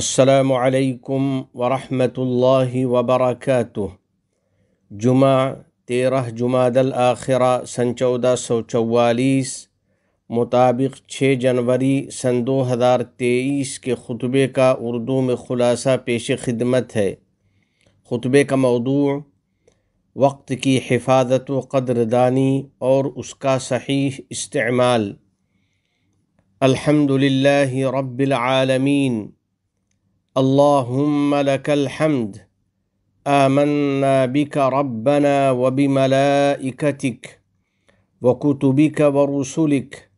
السلام علیکم ورحمۃ اللہ وبرکاتہ جمعہ تیرہ جمعہ دل آخرہ سن چودہ سو چوالیس مطابق چھ جنوری سن دو ہزار تیئیس کے خطبے کا اردو میں خلاصہ پیش خدمت ہے خطبے کا موضوع وقت کی حفاظت و قدردانی اور اس کا صحیح استعمال الحمد للہ رب العالمین اللهم لك الحمد امنا بك ربنا وبملائكتك وكتبك ورسلك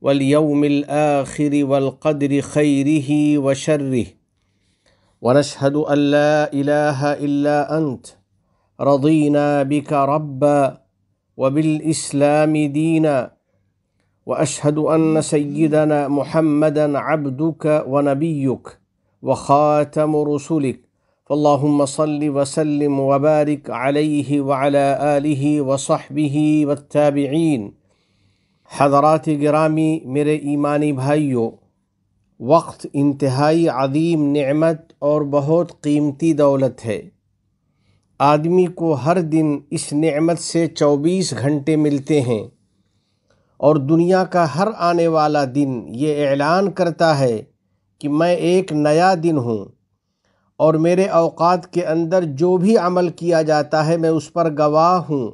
واليوم الاخر والقدر خيره وشره ونشهد ان لا اله الا انت رضينا بك ربا وبالاسلام دينا واشهد ان سيدنا محمدا عبدك ونبيك وخاتم رسولك فاللهم صل وسلم وبارك عليه وعلى آله وصحبه والتابعين حضرات گرامی میرے ایمانی بھائیوں وقت انتہائی عظیم نعمت اور بہت قیمتی دولت ہے آدمی کو ہر دن اس نعمت سے چوبیس گھنٹے ملتے ہیں اور دنیا کا ہر آنے والا دن یہ اعلان کرتا ہے کہ میں ایک نیا دن ہوں اور میرے اوقات کے اندر جو بھی عمل کیا جاتا ہے میں اس پر گواہ ہوں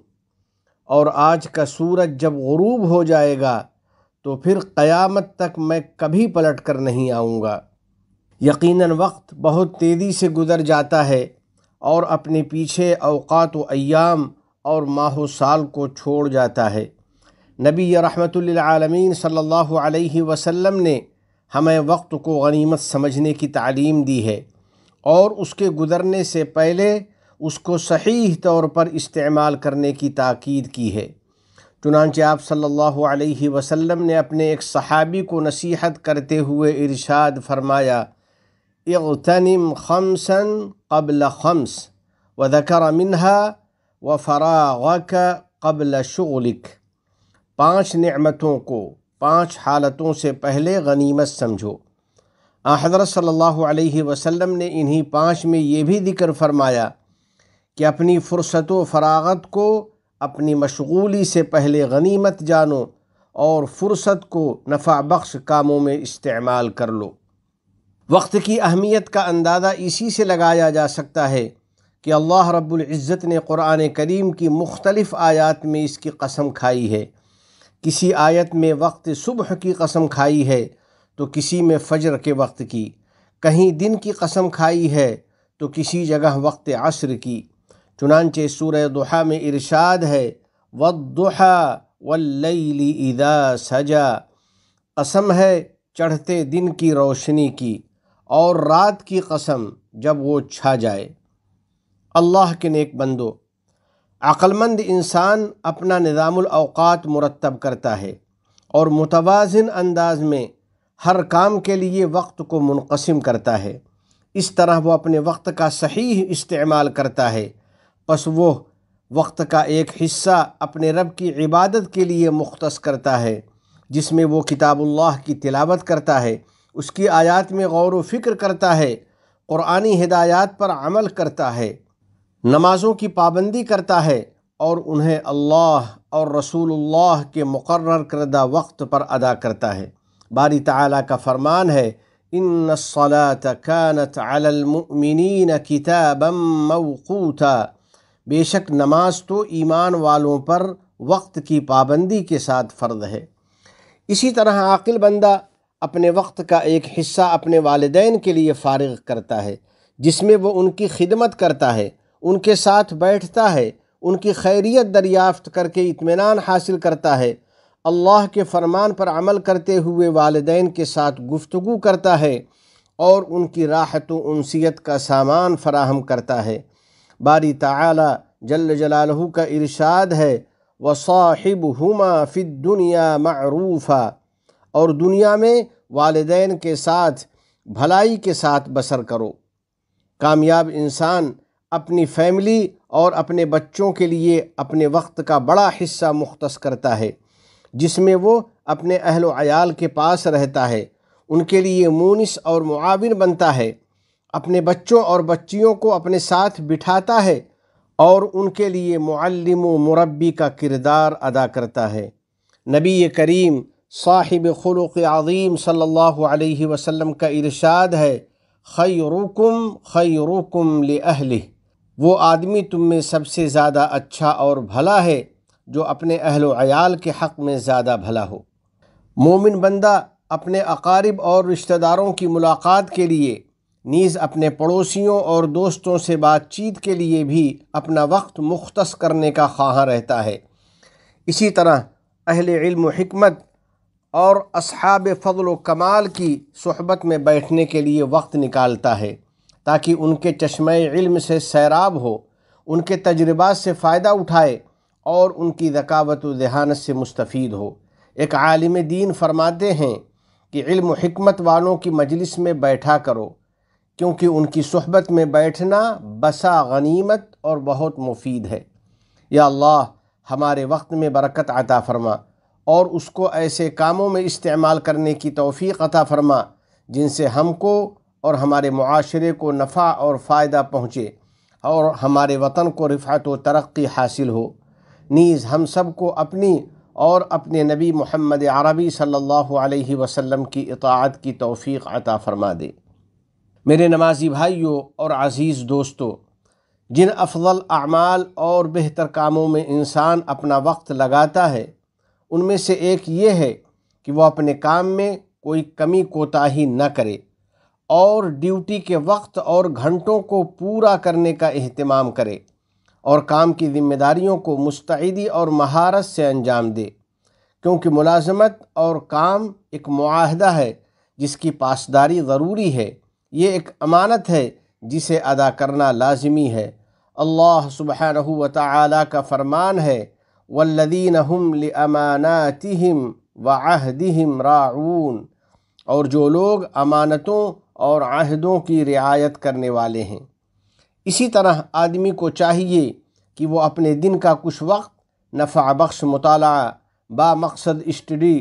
اور آج کا سورج جب غروب ہو جائے گا تو پھر قیامت تک میں کبھی پلٹ کر نہیں آؤں گا یقیناً وقت بہت تیزی سے گزر جاتا ہے اور اپنے پیچھے اوقات و ایام اور ماہ و سال کو چھوڑ جاتا ہے نبی رحمت للعالمین صلی اللہ علیہ وسلم نے ہمیں وقت کو غنیمت سمجھنے کی تعلیم دی ہے اور اس کے گزرنے سے پہلے اس کو صحیح طور پر استعمال کرنے کی تاکید کی ہے چنانچہ آپ صلی اللہ علیہ وسلم نے اپنے ایک صحابی کو نصیحت کرتے ہوئے ارشاد فرمایا اغتنم خمسا خمسن قبل خمس و دکر منہا و قبل شغلک پانچ نعمتوں کو پانچ حالتوں سے پہلے غنیمت سمجھو حضرت صلی اللہ علیہ وسلم نے انہی پانچ میں یہ بھی ذکر فرمایا کہ اپنی فرصت و فراغت کو اپنی مشغولی سے پہلے غنیمت جانو اور فرصت کو نفع بخش کاموں میں استعمال کر لو وقت کی اہمیت کا اندازہ اسی سے لگایا جا سکتا ہے کہ اللہ رب العزت نے قرآن کریم کی مختلف آیات میں اس کی قسم کھائی ہے کسی آیت میں وقت صبح کی قسم کھائی ہے تو کسی میں فجر کے وقت کی کہیں دن کی قسم کھائی ہے تو کسی جگہ وقت عصر کی چنانچہ سورہ دحا میں ارشاد ہے ودحا واللیل اذا سجا قسم ہے چڑھتے دن کی روشنی کی اور رات کی قسم جب وہ چھا جائے اللہ کے نیک بندو عقل مند انسان اپنا نظام الاوقات مرتب کرتا ہے اور متوازن انداز میں ہر کام کے لیے وقت کو منقسم کرتا ہے اس طرح وہ اپنے وقت کا صحیح استعمال کرتا ہے پس وہ وقت کا ایک حصہ اپنے رب کی عبادت کے لیے مختص کرتا ہے جس میں وہ کتاب اللہ کی تلاوت کرتا ہے اس کی آیات میں غور و فکر کرتا ہے قرآنی ہدایات پر عمل کرتا ہے نمازوں کی پابندی کرتا ہے اور انہیں اللہ اور رسول اللہ کے مقرر کردہ وقت پر ادا کرتا ہے باری تعالیٰ کا فرمان ہے ان كتابا موقوتا بے شک نماز تو ایمان والوں پر وقت کی پابندی کے ساتھ فرض ہے اسی طرح عاقل بندہ اپنے وقت کا ایک حصہ اپنے والدین کے لیے فارغ کرتا ہے جس میں وہ ان کی خدمت کرتا ہے ان کے ساتھ بیٹھتا ہے ان کی خیریت دریافت کر کے اطمینان حاصل کرتا ہے اللہ کے فرمان پر عمل کرتے ہوئے والدین کے ساتھ گفتگو کرتا ہے اور ان کی راحت و انسیت کا سامان فراہم کرتا ہے باری تعالی جل جلالہ کا ارشاد ہے وَصَاحِبْهُمَا فِي ہما فت دنیا معروفہ اور دنیا میں والدین کے ساتھ بھلائی کے ساتھ بسر کرو کامیاب انسان اپنی فیملی اور اپنے بچوں کے لیے اپنے وقت کا بڑا حصہ مختص کرتا ہے جس میں وہ اپنے اہل و عیال کے پاس رہتا ہے ان کے لیے مونس اور معاون بنتا ہے اپنے بچوں اور بچیوں کو اپنے ساتھ بٹھاتا ہے اور ان کے لیے معلم و مربی کا کردار ادا کرتا ہے نبی کریم صاحب خلق عظیم صلی اللہ علیہ وسلم کا ارشاد ہے خیرکم خیرکم لأہلہ وہ آدمی تم میں سب سے زیادہ اچھا اور بھلا ہے جو اپنے اہل و عیال کے حق میں زیادہ بھلا ہو مومن بندہ اپنے اقارب اور رشتہ داروں کی ملاقات کے لیے نیز اپنے پڑوسیوں اور دوستوں سے بات چیت کے لیے بھی اپنا وقت مختص کرنے کا خواہاں رہتا ہے اسی طرح اہل علم و حکمت اور اصحاب فضل و کمال کی صحبت میں بیٹھنے کے لیے وقت نکالتا ہے تاکہ ان کے چشمہ علم سے سیراب ہو ان کے تجربات سے فائدہ اٹھائے اور ان کی ذکاوت و ذہانت سے مستفید ہو ایک عالم دین فرماتے ہیں کہ علم و حکمت والوں کی مجلس میں بیٹھا کرو کیونکہ ان کی صحبت میں بیٹھنا بسا غنیمت اور بہت مفید ہے یا اللہ ہمارے وقت میں برکت عطا فرما اور اس کو ایسے کاموں میں استعمال کرنے کی توفیق عطا فرما جن سے ہم کو اور ہمارے معاشرے کو نفع اور فائدہ پہنچے اور ہمارے وطن کو رفعت و ترقی حاصل ہو نیز ہم سب کو اپنی اور اپنے نبی محمد عربی صلی اللہ علیہ وسلم کی اطاعت کی توفیق عطا فرما دے میرے نمازی بھائیوں اور عزیز دوستو جن افضل اعمال اور بہتر کاموں میں انسان اپنا وقت لگاتا ہے ان میں سے ایک یہ ہے کہ وہ اپنے کام میں کوئی کمی کوتاہی نہ کرے اور ڈیوٹی کے وقت اور گھنٹوں کو پورا کرنے کا اہتمام کرے اور کام کی ذمہ داریوں کو مستعدی اور مہارت سے انجام دے کیونکہ ملازمت اور کام ایک معاہدہ ہے جس کی پاسداری ضروری ہے یہ ایک امانت ہے جسے ادا کرنا لازمی ہے اللہ سبحانہ و تعالی کا فرمان ہے هم لاماناتهم وہد راعون اور جو لوگ امانتوں اور عہدوں کی رعایت کرنے والے ہیں اسی طرح آدمی کو چاہیے کہ وہ اپنے دن کا کچھ وقت نفع بخش مطالعہ با مقصد اسٹڈی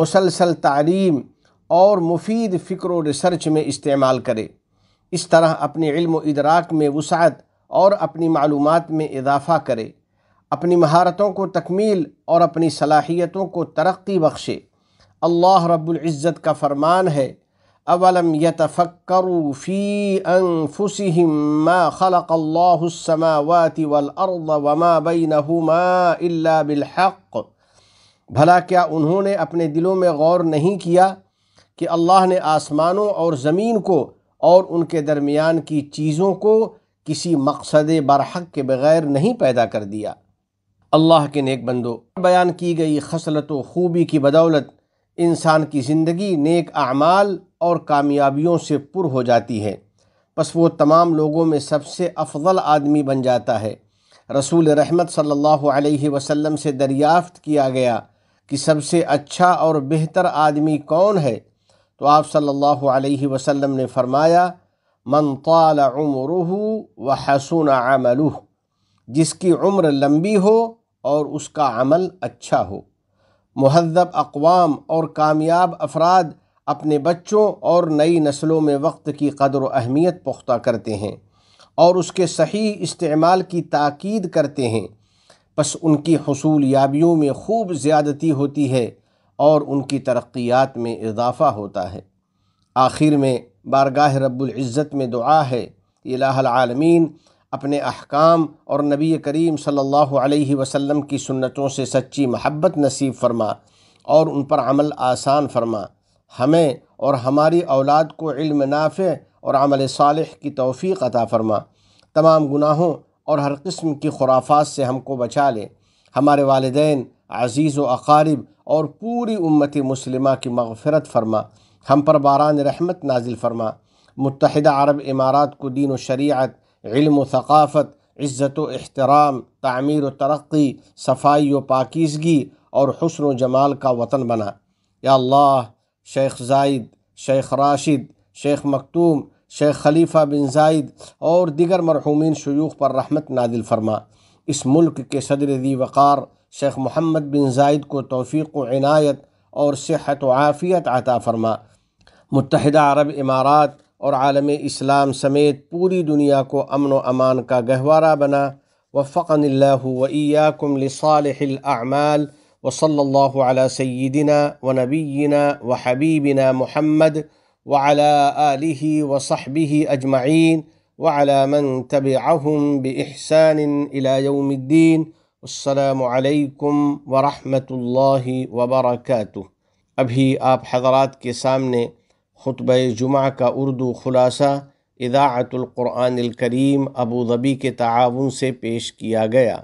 مسلسل تعلیم اور مفید فکر و ریسرچ میں استعمال کرے اس طرح اپنے علم و ادراک میں وسعت اور اپنی معلومات میں اضافہ کرے اپنی مہارتوں کو تکمیل اور اپنی صلاحیتوں کو ترقی بخشے اللہ رب العزت کا فرمان ہے اولم یتفکر ما خلق اللہ والارض وما بینهما اللہ بالحق بھلا کیا انہوں نے اپنے دلوں میں غور نہیں کیا کہ اللہ نے آسمانوں اور زمین کو اور ان کے درمیان کی چیزوں کو کسی مقصد برحق کے بغیر نہیں پیدا کر دیا اللہ کے نیک بندو بیان کی گئی خصلت و خوبی کی بدولت انسان کی زندگی نیک اعمال اور کامیابیوں سے پر ہو جاتی ہے پس وہ تمام لوگوں میں سب سے افضل آدمی بن جاتا ہے رسول رحمت صلی اللہ علیہ وسلم سے دریافت کیا گیا کہ سب سے اچھا اور بہتر آدمی کون ہے تو آپ صلی اللہ علیہ وسلم نے فرمایا من طال عمره وحسن عمله جس کی عمر لمبی ہو اور اس کا عمل اچھا ہو مہذب اقوام اور کامیاب افراد اپنے بچوں اور نئی نسلوں میں وقت کی قدر و اہمیت پختہ کرتے ہیں اور اس کے صحیح استعمال کی تاکید کرتے ہیں بس ان کی حصول یابیوں میں خوب زیادتی ہوتی ہے اور ان کی ترقیات میں اضافہ ہوتا ہے آخر میں بارگاہ رب العزت میں دعا ہے الہ العالمین اپنے احکام اور نبی کریم صلی اللہ علیہ وسلم کی سنتوں سے سچی محبت نصیب فرما اور ان پر عمل آسان فرما ہمیں اور ہماری اولاد کو علم نافع اور عمل صالح کی توفیق عطا فرما تمام گناہوں اور ہر قسم کی خرافات سے ہم کو بچا لے ہمارے والدین عزیز و اقارب اور پوری امت مسلمہ کی مغفرت فرما ہم پر باران رحمت نازل فرما متحدہ عرب امارات کو دین و شریعت علم و ثقافت عزت و احترام تعمیر و ترقی صفائی و پاکیزگی اور حسن و جمال کا وطن بنا یا اللہ شیخ زائد شیخ راشد شیخ مکتوم شیخ خلیفہ بن زائد اور دیگر مرحومین شیوخ پر رحمت نادل فرما اس ملک کے صدر دی وقار شیخ محمد بن زائد کو توفیق و عنایت اور صحت و عافیت عطا فرما متحدہ عرب امارات और आलम इस्लाम समेत पूरी दुनिया को अमन व अमान का गहवारा बना वफ़क़न वैयाकुम लसालमाल वसल्ला सय्यदिना व नबीना व हबीबिना महमद वला वसहबी अजमाइन वला मन तबहम बहसान इलायद्दीन असलकम वरहमल वबरक अभी आप हजरात के सामने خطبہ جمعہ کا اردو خلاصہ اداعت القرآن الکریم ابو ظبی کے تعاون سے پیش کیا گیا